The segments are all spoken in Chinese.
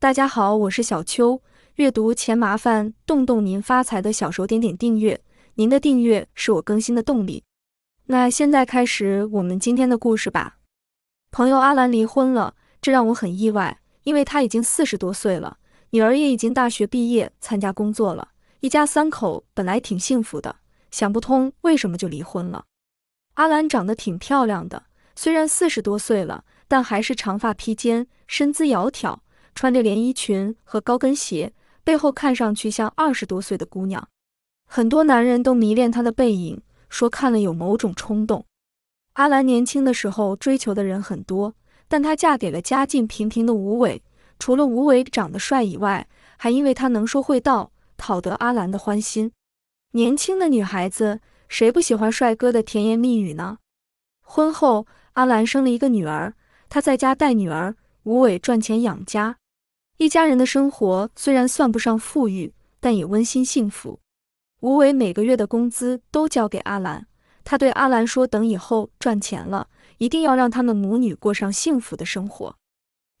大家好，我是小秋。阅读前麻烦动动您发财的小手，点点订阅。您的订阅是我更新的动力。那现在开始我们今天的故事吧。朋友阿兰离婚了，这让我很意外，因为她已经四十多岁了，女儿也已经大学毕业，参加工作了。一家三口本来挺幸福的，想不通为什么就离婚了。阿兰长得挺漂亮的，虽然四十多岁了，但还是长发披肩，身姿窈窕。穿着连衣裙和高跟鞋，背后看上去像二十多岁的姑娘，很多男人都迷恋她的背影，说看了有某种冲动。阿兰年轻的时候追求的人很多，但她嫁给了家境平平的吴伟，除了吴伟长得帅以外，还因为他能说会道，讨得阿兰的欢心。年轻的女孩子谁不喜欢帅哥的甜言蜜语呢？婚后，阿兰生了一个女儿，她在家带女儿，吴伟赚钱养家。一家人的生活虽然算不上富裕，但也温馨幸福。吴伟每个月的工资都交给阿兰，他对阿兰说：“等以后赚钱了，一定要让他们母女过上幸福的生活。”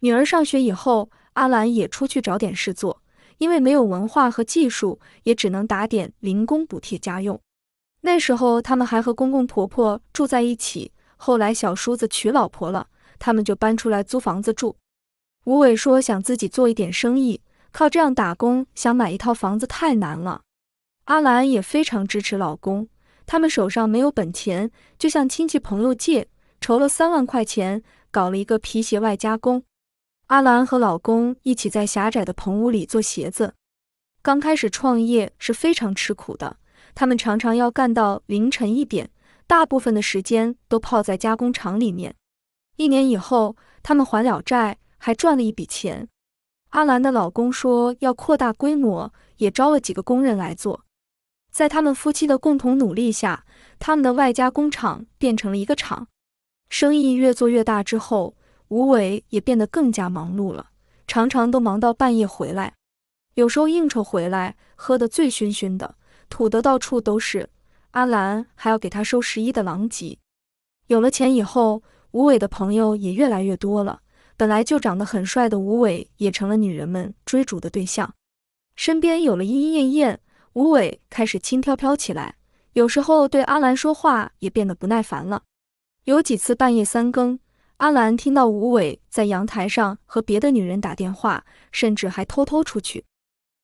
女儿上学以后，阿兰也出去找点事做，因为没有文化和技术，也只能打点零工补贴家用。那时候他们还和公公婆婆住在一起，后来小叔子娶老婆了，他们就搬出来租房子住。吴伟说想自己做一点生意，靠这样打工想买一套房子太难了。阿兰也非常支持老公，他们手上没有本钱，就向亲戚朋友借，筹了三万块钱，搞了一个皮鞋外加工。阿兰和老公一起在狭窄的棚屋里做鞋子。刚开始创业是非常吃苦的，他们常常要干到凌晨一点，大部分的时间都泡在加工厂里面。一年以后，他们还了债。还赚了一笔钱。阿兰的老公说要扩大规模，也招了几个工人来做。在他们夫妻的共同努力下，他们的外加工厂变成了一个厂。生意越做越大之后，吴伟也变得更加忙碌了，常常都忙到半夜回来。有时候应酬回来，喝得醉醺醺的，吐得到处都是。阿兰还要给他收十一的狼藉。有了钱以后，吴伟的朋友也越来越多了。本来就长得很帅的吴伟，也成了女人们追逐的对象。身边有了莺莺燕燕，吴伟开始轻飘飘起来，有时候对阿兰说话也变得不耐烦了。有几次半夜三更，阿兰听到吴伟在阳台上和别的女人打电话，甚至还偷偷出去。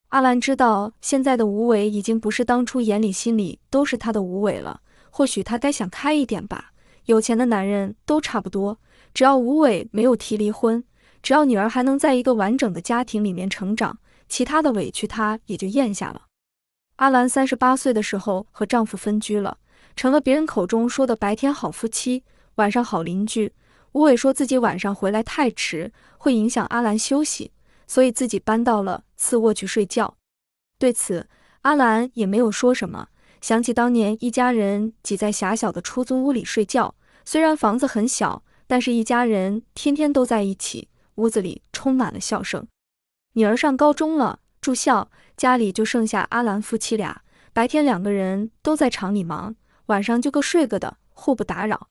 阿兰知道，现在的吴伟已经不是当初眼里心里都是他的吴伟了。或许他该想开一点吧。有钱的男人都差不多。只要吴伟没有提离婚，只要女儿还能在一个完整的家庭里面成长，其他的委屈她也就咽下了。阿兰三十八岁的时候和丈夫分居了，成了别人口中说的白天好夫妻，晚上好邻居。吴伟说自己晚上回来太迟，会影响阿兰休息，所以自己搬到了次卧去睡觉。对此，阿兰也没有说什么。想起当年一家人挤在狭小的出租屋里睡觉，虽然房子很小。但是，一家人天天都在一起，屋子里充满了笑声。女儿上高中了，住校，家里就剩下阿兰夫妻俩。白天两个人都在厂里忙，晚上就各睡各的，互不打扰。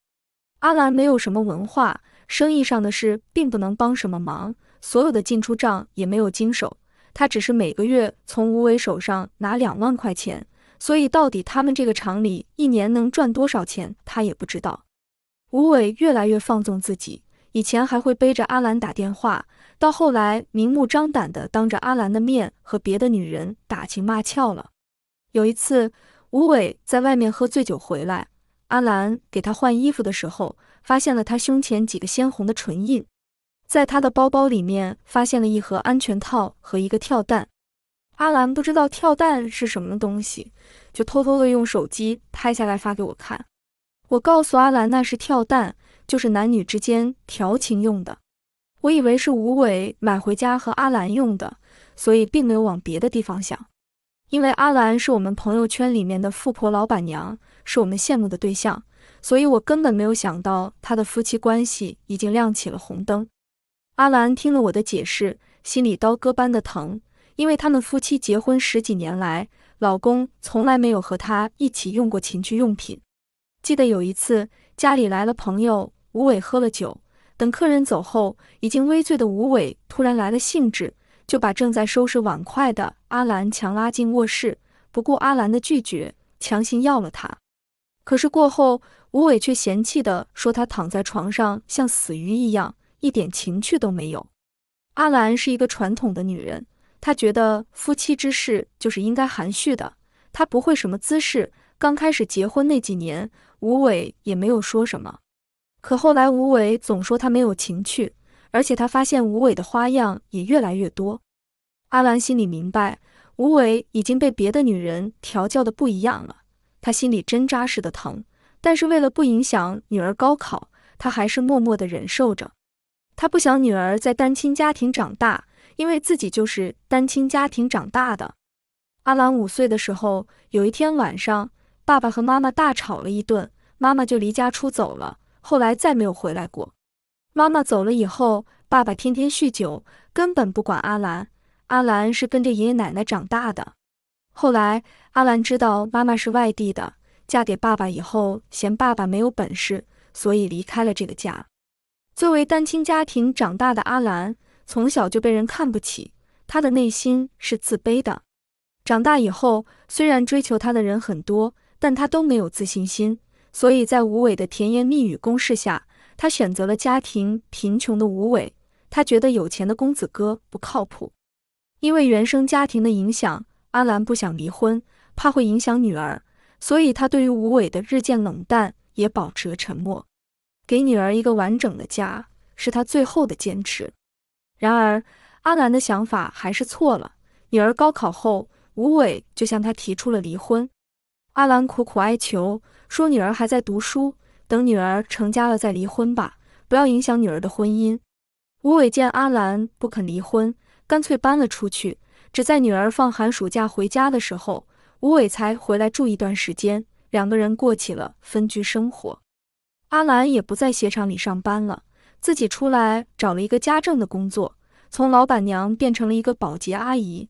阿兰没有什么文化，生意上的事并不能帮什么忙，所有的进出账也没有经手。他只是每个月从吴伟手上拿两万块钱，所以到底他们这个厂里一年能赚多少钱，他也不知道。吴伟越来越放纵自己，以前还会背着阿兰打电话，到后来明目张胆的当着阿兰的面和别的女人打情骂俏了。有一次，吴伟在外面喝醉酒回来，阿兰给他换衣服的时候，发现了他胸前几个鲜红的唇印，在他的包包里面发现了一盒安全套和一个跳蛋。阿兰不知道跳蛋是什么东西，就偷偷的用手机拍下来发给我看。我告诉阿兰那是跳蛋，就是男女之间调情用的。我以为是吴伟买回家和阿兰用的，所以并没有往别的地方想。因为阿兰是我们朋友圈里面的富婆老板娘，是我们羡慕的对象，所以我根本没有想到她的夫妻关系已经亮起了红灯。阿兰听了我的解释，心里刀割般的疼，因为他们夫妻结婚十几年来，老公从来没有和她一起用过情趣用品。记得有一次家里来了朋友，吴伟喝了酒。等客人走后，已经微醉的吴伟突然来了兴致，就把正在收拾碗筷的阿兰强拉进卧室，不顾阿兰的拒绝，强行要了她。可是过后，吴伟却嫌弃的说：“他躺在床上像死鱼一样，一点情趣都没有。”阿兰是一个传统的女人，她觉得夫妻之事就是应该含蓄的，她不会什么姿势。刚开始结婚那几年。吴伟也没有说什么，可后来吴伟总说他没有情趣，而且他发现吴伟的花样也越来越多。阿兰心里明白，吴伟已经被别的女人调教的不一样了，她心里针扎似的疼，但是为了不影响女儿高考，她还是默默的忍受着。她不想女儿在单亲家庭长大，因为自己就是单亲家庭长大的。阿兰五岁的时候，有一天晚上，爸爸和妈妈大吵了一顿。妈妈就离家出走了，后来再没有回来过。妈妈走了以后，爸爸天天酗酒，根本不管阿兰。阿兰是跟着爷爷奶奶长大的。后来阿兰知道妈妈是外地的，嫁给爸爸以后嫌爸爸没有本事，所以离开了这个家。作为单亲家庭长大的阿兰，从小就被人看不起，她的内心是自卑的。长大以后，虽然追求她的人很多，但她都没有自信心。所以在吴伟的甜言蜜语攻势下，他选择了家庭贫穷的吴伟。他觉得有钱的公子哥不靠谱。因为原生家庭的影响，阿兰不想离婚，怕会影响女儿，所以她对于吴伟的日渐冷淡也保持了沉默。给女儿一个完整的家，是他最后的坚持。然而，阿兰的想法还是错了。女儿高考后，吴伟就向她提出了离婚。阿兰苦苦哀求，说女儿还在读书，等女儿成家了再离婚吧，不要影响女儿的婚姻。吴伟见阿兰不肯离婚，干脆搬了出去，只在女儿放寒暑假回家的时候，吴伟才回来住一段时间。两个人过起了分居生活。阿兰也不在鞋厂里上班了，自己出来找了一个家政的工作，从老板娘变成了一个保洁阿姨。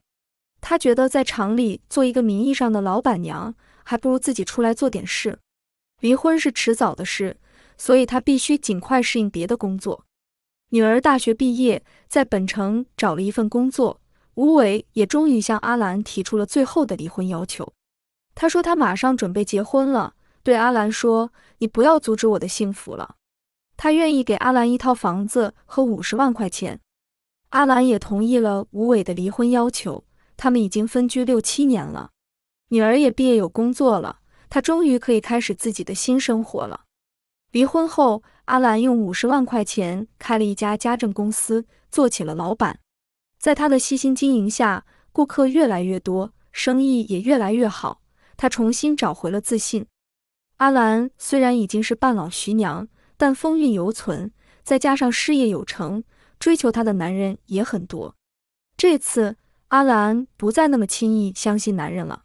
她觉得在厂里做一个名义上的老板娘。还不如自己出来做点事。离婚是迟早的事，所以他必须尽快适应别的工作。女儿大学毕业，在本城找了一份工作。吴伟也终于向阿兰提出了最后的离婚要求。他说他马上准备结婚了，对阿兰说：“你不要阻止我的幸福了。”他愿意给阿兰一套房子和五十万块钱。阿兰也同意了吴伟的离婚要求。他们已经分居六七年了。女儿也毕业有工作了，她终于可以开始自己的新生活了。离婚后，阿兰用五十万块钱开了一家家政公司，做起了老板。在她的细心经营下，顾客越来越多，生意也越来越好。她重新找回了自信。阿兰虽然已经是半老徐娘，但风韵犹存，再加上事业有成，追求她的男人也很多。这次，阿兰不再那么轻易相信男人了。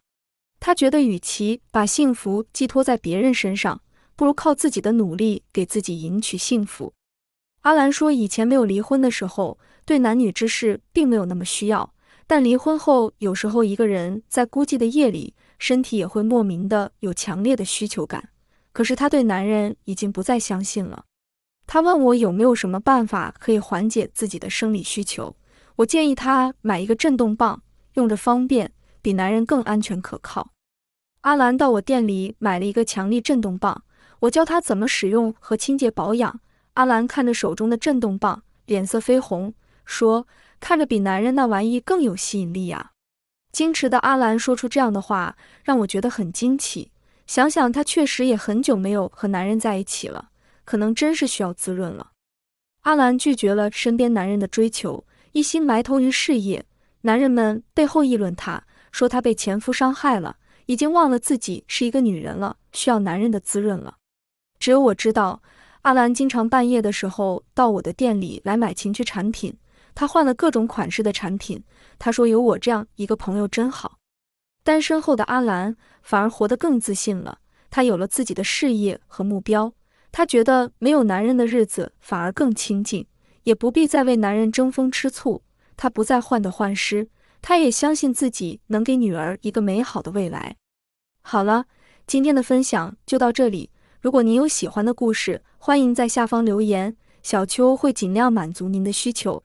他觉得与其把幸福寄托在别人身上，不如靠自己的努力给自己赢取幸福。阿兰说以前没有离婚的时候，对男女之事并没有那么需要，但离婚后有时候一个人在孤寂的夜里，身体也会莫名的有强烈的需求感。可是他对男人已经不再相信了。他问我有没有什么办法可以缓解自己的生理需求，我建议他买一个震动棒，用着方便，比男人更安全可靠。阿兰到我店里买了一个强力震动棒，我教她怎么使用和清洁保养。阿兰看着手中的震动棒，脸色绯红，说：“看着比男人那玩意更有吸引力呀。”矜持的阿兰说出这样的话，让我觉得很惊奇。想想她确实也很久没有和男人在一起了，可能真是需要滋润了。阿兰拒绝了身边男人的追求，一心埋头于事业。男人们背后议论她，说她被前夫伤害了。已经忘了自己是一个女人了，需要男人的滋润了。只有我知道，阿兰经常半夜的时候到我的店里来买情趣产品。她换了各种款式的产品。她说有我这样一个朋友真好。单身后的阿兰反而活得更自信了。她有了自己的事业和目标。她觉得没有男人的日子反而更清静，也不必再为男人争风吃醋。她不再患得患失。她也相信自己能给女儿一个美好的未来。好了，今天的分享就到这里。如果您有喜欢的故事，欢迎在下方留言，小秋会尽量满足您的需求。